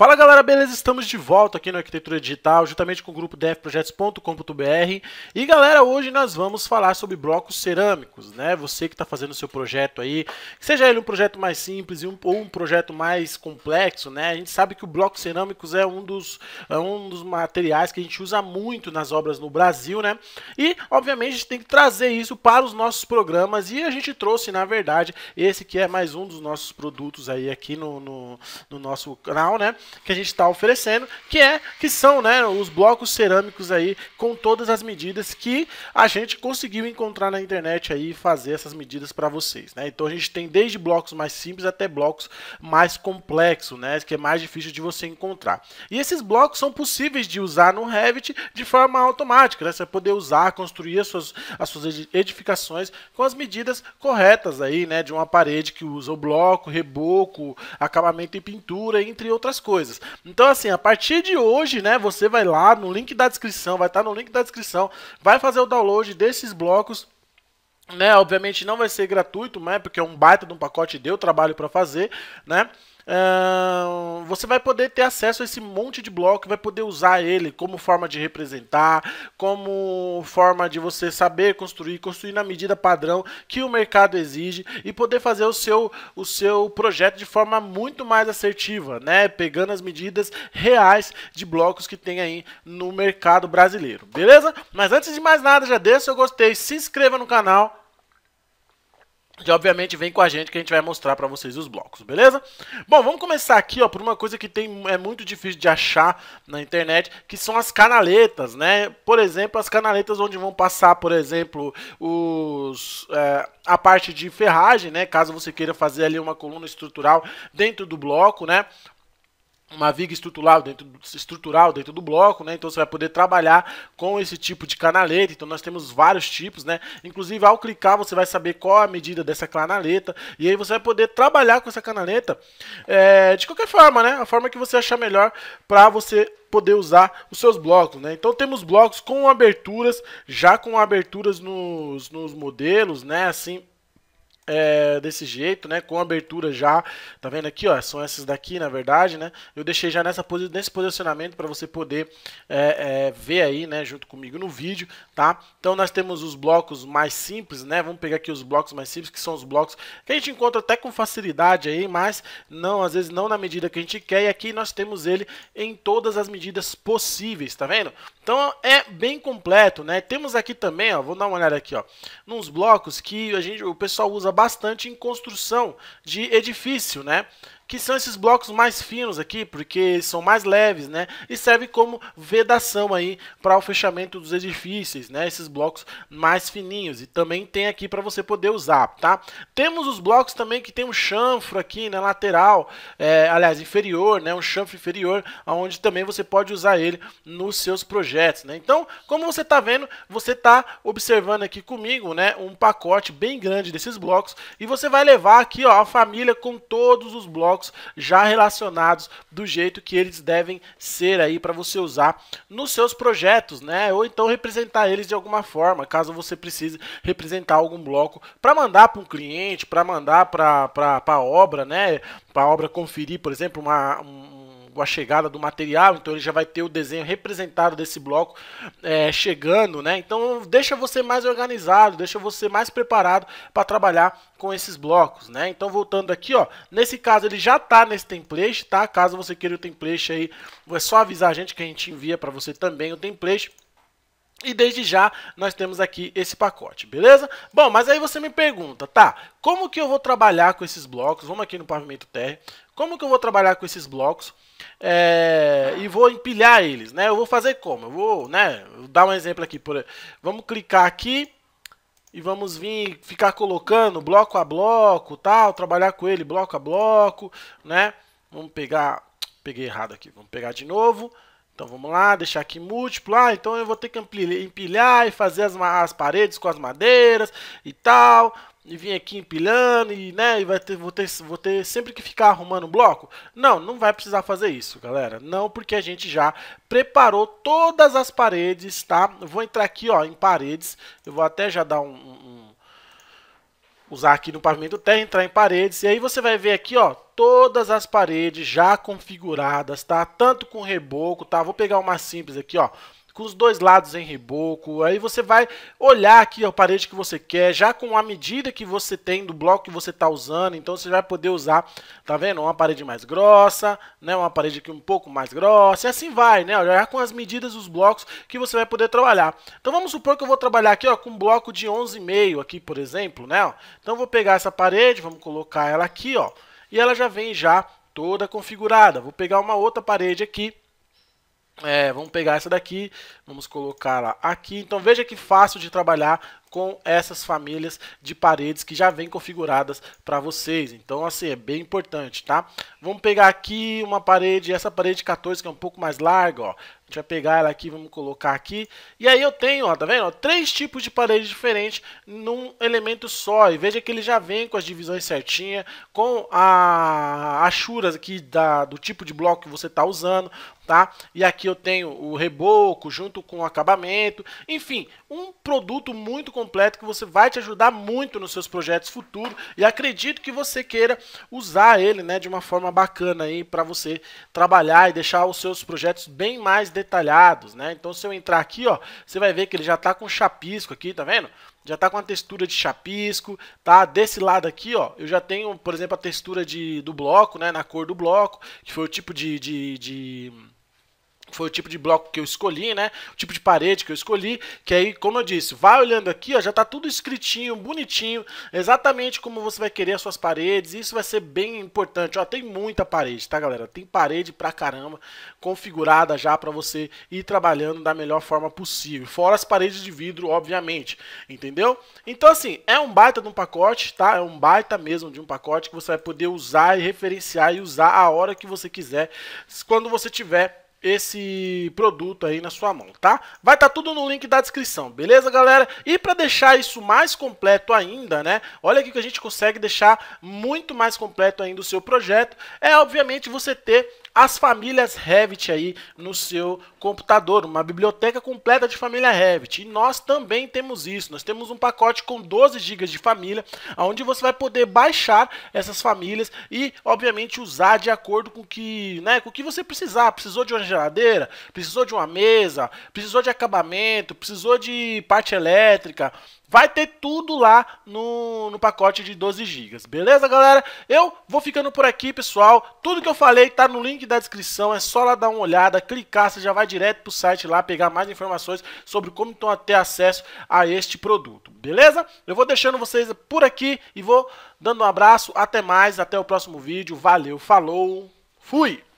Fala galera, beleza? Estamos de volta aqui no Arquitetura Digital, juntamente com o grupo devprojetos.com.br. E galera, hoje nós vamos falar sobre blocos cerâmicos, né? Você que está fazendo o seu projeto aí, seja ele um projeto mais simples ou um projeto mais complexo, né? A gente sabe que o bloco cerâmicos é um dos, é um dos materiais que a gente usa muito nas obras no Brasil, né? E, obviamente, a gente tem que trazer isso para os nossos programas e a gente trouxe, na verdade, esse que é mais um dos nossos produtos aí aqui no, no, no nosso canal, né? que a gente está oferecendo, que é que são né, os blocos cerâmicos aí com todas as medidas que a gente conseguiu encontrar na internet aí e fazer essas medidas para vocês. Né? Então a gente tem desde blocos mais simples até blocos mais complexos, né, que é mais difícil de você encontrar. E esses blocos são possíveis de usar no Revit de forma automática, né? você vai poder usar, construir as suas, as suas edificações com as medidas corretas aí, né, de uma parede que usa o bloco, reboco, acabamento e pintura, entre outras coisas coisas. Então, assim, a partir de hoje, né, você vai lá no link da descrição, vai estar tá no link da descrição, vai fazer o download desses blocos né? Obviamente não vai ser gratuito, né? Porque é um baita de um pacote deu trabalho para fazer, né? você vai poder ter acesso a esse monte de bloco, vai poder usar ele como forma de representar, como forma de você saber construir, construir na medida padrão que o mercado exige e poder fazer o seu, o seu projeto de forma muito mais assertiva, né? Pegando as medidas reais de blocos que tem aí no mercado brasileiro, beleza? Mas antes de mais nada, já deixa eu gostei, se inscreva no canal e obviamente vem com a gente que a gente vai mostrar para vocês os blocos, beleza? Bom, vamos começar aqui, ó, por uma coisa que tem, é muito difícil de achar na internet, que são as canaletas, né? Por exemplo, as canaletas onde vão passar, por exemplo, os, é, a parte de ferragem, né? Caso você queira fazer ali uma coluna estrutural dentro do bloco, né? uma viga estrutural dentro, estrutural dentro do bloco, né? Então você vai poder trabalhar com esse tipo de canaleta. Então nós temos vários tipos, né? Inclusive ao clicar você vai saber qual a medida dessa canaleta e aí você vai poder trabalhar com essa canaleta é, de qualquer forma, né? A forma que você achar melhor para você poder usar os seus blocos, né? Então temos blocos com aberturas, já com aberturas nos, nos modelos, né? Assim, é, desse jeito, né? Com abertura já, tá vendo aqui, ó? São essas daqui, na verdade, né? Eu deixei já nessa, nesse posicionamento para você poder é, é, ver aí, né? Junto comigo no vídeo, tá? Então nós temos os blocos mais simples, né? Vamos pegar aqui os blocos mais simples, que são os blocos que a gente encontra até com facilidade aí, mas não, às vezes não na medida que a gente quer. E aqui nós temos ele em todas as medidas possíveis, tá vendo? Então é bem completo, né? Temos aqui também, ó, vou dar uma olhada aqui, ó, nos blocos que a gente, o pessoal usa bastante em construção de edifício, né? que são esses blocos mais finos aqui, porque são mais leves, né? E serve como vedação aí para o fechamento dos edifícios, né? Esses blocos mais fininhos e também tem aqui para você poder usar, tá? Temos os blocos também que tem um chanfro aqui na né, lateral, é, aliás, inferior, né? Um chanfro inferior, aonde também você pode usar ele nos seus projetos, né? Então, como você está vendo, você está observando aqui comigo, né? Um pacote bem grande desses blocos e você vai levar aqui, ó, a família com todos os blocos blocos já relacionados do jeito que eles devem ser aí para você usar nos seus projetos, né? Ou então representar eles de alguma forma, caso você precise representar algum bloco para mandar para um cliente, para mandar para a obra, né? Para a obra conferir, por exemplo, uma, um, a chegada do material, então ele já vai ter o desenho representado desse bloco é, chegando, né? Então deixa você mais organizado, deixa você mais preparado para trabalhar com esses blocos, né? Então voltando aqui, ó, nesse caso ele já está nesse template, tá? Caso você queira o template aí, é só avisar a gente que a gente envia para você também o template. E desde já nós temos aqui esse pacote, beleza? Bom, mas aí você me pergunta, tá? Como que eu vou trabalhar com esses blocos? Vamos aqui no pavimento térreo. Como que eu vou trabalhar com esses blocos é, e vou empilhar eles, né? Eu vou fazer como? Eu vou, né? Vou dar um exemplo aqui. Por, vamos clicar aqui e vamos vir ficar colocando bloco a bloco, tal, trabalhar com ele bloco a bloco, né? Vamos pegar, peguei errado aqui, vamos pegar de novo, então vamos lá, deixar aqui múltiplo. Ah, então eu vou ter que empilhar e fazer as, as paredes com as madeiras e tal. E vir aqui empilhando e, né, e vai ter, vou, ter, vou ter sempre que ficar arrumando bloco. Não, não vai precisar fazer isso, galera. Não, porque a gente já preparou todas as paredes, tá? Eu vou entrar aqui, ó, em paredes. Eu vou até já dar um, um usar aqui no pavimento terra, entrar em paredes, e aí você vai ver aqui, ó, todas as paredes já configuradas, tá? Tanto com reboco, tá? Vou pegar uma simples aqui, ó, com os dois lados em reboco. Aí você vai olhar aqui a parede que você quer, já com a medida que você tem do bloco que você está usando. Então você vai poder usar, tá vendo? Uma parede mais grossa, né? Uma parede aqui um pouco mais grossa. E assim vai, né? Já com as medidas dos blocos que você vai poder trabalhar. Então vamos supor que eu vou trabalhar aqui, ó, com um bloco de 11,5 aqui, por exemplo, né? Então eu vou pegar essa parede, vamos colocar ela aqui, ó. E ela já vem já toda configurada. Vou pegar uma outra parede aqui é, vamos pegar essa daqui, vamos colocá-la aqui. Então veja que fácil de trabalhar com essas famílias de paredes que já vem configuradas para vocês. Então assim, é bem importante, tá? Vamos pegar aqui uma parede, essa parede 14 que é um pouco mais larga, ó gente vai pegar ela aqui, vamos colocar aqui. E aí eu tenho, ó, tá vendo? três tipos de parede diferentes num elemento só. E veja que ele já vem com as divisões certinhas, com a achuras aqui da, do tipo de bloco que você está usando, tá? E aqui eu tenho o reboco junto com o acabamento. Enfim, um produto muito completo que você vai te ajudar muito nos seus projetos futuros. E acredito que você queira usar ele né, de uma forma bacana aí para você trabalhar e deixar os seus projetos bem mais detalhados detalhados, né? Então se eu entrar aqui, ó, você vai ver que ele já está com chapisco aqui, tá vendo? Já está com a textura de chapisco, tá? Desse lado aqui, ó, eu já tenho, por exemplo, a textura de, do bloco, né? Na cor do bloco, que foi o tipo de, de, de foi o tipo de bloco que eu escolhi, né? O tipo de parede que eu escolhi, que aí, como eu disse, vai olhando aqui, ó, já tá tudo escritinho, bonitinho, exatamente como você vai querer as suas paredes. Isso vai ser bem importante, ó, tem muita parede, tá, galera? Tem parede pra caramba configurada já para você ir trabalhando da melhor forma possível. Fora as paredes de vidro, obviamente, entendeu? Então, assim, é um baita de um pacote, tá? É um baita mesmo de um pacote que você vai poder usar e referenciar e usar a hora que você quiser, quando você tiver esse produto aí na sua mão, tá? Vai estar tá tudo no link da descrição, beleza, galera? E para deixar isso mais completo ainda, né? Olha aqui que a gente consegue deixar muito mais completo ainda o seu projeto, é obviamente você ter as famílias Revit aí no seu computador, uma biblioteca completa de família Revit. E nós também temos isso. Nós temos um pacote com 12 GB de família, onde você vai poder baixar essas famílias e, obviamente, usar de acordo com que, né, com o que você precisar. Precisou de uma geladeira, precisou de uma mesa, precisou de acabamento, precisou de parte elétrica, Vai ter tudo lá no, no pacote de 12 GB, beleza, galera? Eu vou ficando por aqui, pessoal. Tudo que eu falei tá no link da descrição, é só lá dar uma olhada, clicar, você já vai direto pro site lá, pegar mais informações sobre como então, ter acesso a este produto, beleza? Eu vou deixando vocês por aqui e vou dando um abraço, até mais, até o próximo vídeo, valeu, falou, fui!